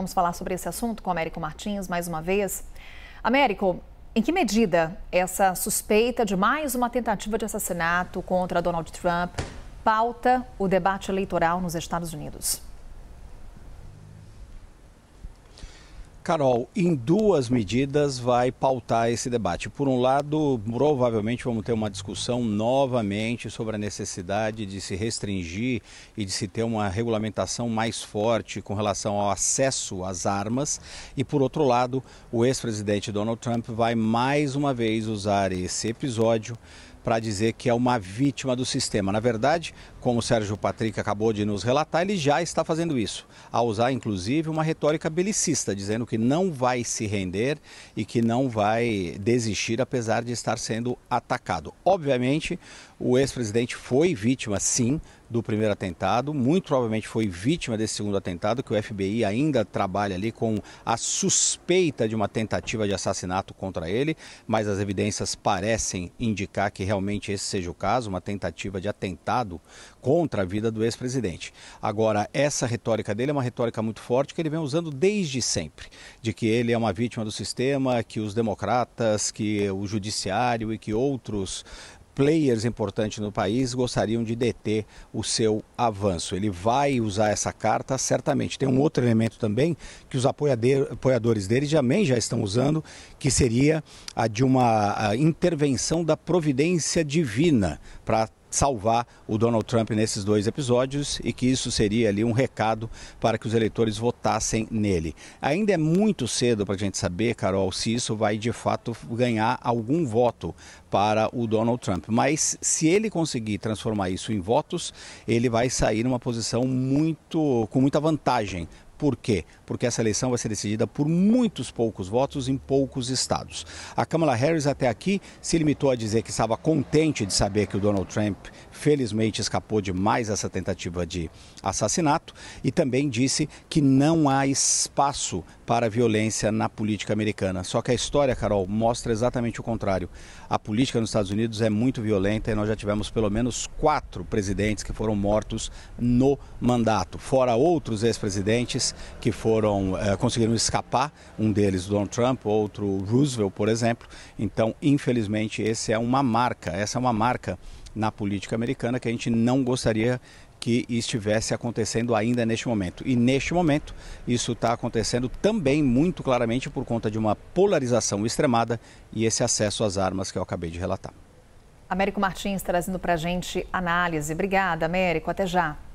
Vamos falar sobre esse assunto com Américo Martins mais uma vez. Américo, em que medida essa suspeita de mais uma tentativa de assassinato contra Donald Trump pauta o debate eleitoral nos Estados Unidos? Carol, em duas medidas vai pautar esse debate. Por um lado, provavelmente vamos ter uma discussão novamente sobre a necessidade de se restringir e de se ter uma regulamentação mais forte com relação ao acesso às armas. E por outro lado, o ex-presidente Donald Trump vai mais uma vez usar esse episódio para dizer que é uma vítima do sistema. Na verdade, como o Sérgio Patrick acabou de nos relatar, ele já está fazendo isso, a usar inclusive uma retórica belicista, dizendo que não vai se render e que não vai desistir, apesar de estar sendo atacado. Obviamente, o ex-presidente foi vítima, sim, do primeiro atentado, muito provavelmente foi vítima desse segundo atentado, que o FBI ainda trabalha ali com a suspeita de uma tentativa de assassinato contra ele, mas as evidências parecem indicar que realmente esse seja o caso, uma tentativa de atentado contra a vida do ex-presidente. Agora, essa retórica dele é uma retórica muito forte que ele vem usando desde sempre, de que ele é uma vítima do sistema, que os democratas, que o judiciário e que outros players importantes no país gostariam de deter o seu avanço. Ele vai usar essa carta certamente. Tem um outro elemento também que os apoiadores dele também já estão usando, que seria a de uma intervenção da providência divina para salvar o Donald Trump nesses dois episódios e que isso seria ali um recado para que os eleitores votassem nele. Ainda é muito cedo para a gente saber, Carol, se isso vai de fato ganhar algum voto para o Donald Trump. Mas se ele conseguir transformar isso em votos, ele vai sair numa posição muito com muita vantagem por quê? Porque essa eleição vai ser decidida por muitos poucos votos em poucos estados. A Kamala Harris até aqui se limitou a dizer que estava contente de saber que o Donald Trump felizmente escapou de mais essa tentativa de assassinato e também disse que não há espaço para violência na política americana. Só que a história, Carol, mostra exatamente o contrário. A política nos Estados Unidos é muito violenta e nós já tivemos pelo menos quatro presidentes que foram mortos no mandato, fora outros ex-presidentes que foram eh, conseguiram escapar, um deles Donald Trump, outro Roosevelt, por exemplo. Então, infelizmente, esse é uma marca, essa é uma marca na política americana que a gente não gostaria que estivesse acontecendo ainda neste momento. E neste momento, isso está acontecendo também muito claramente por conta de uma polarização extremada e esse acesso às armas que eu acabei de relatar. Américo Martins trazendo para a gente análise. Obrigada, Américo. Até já.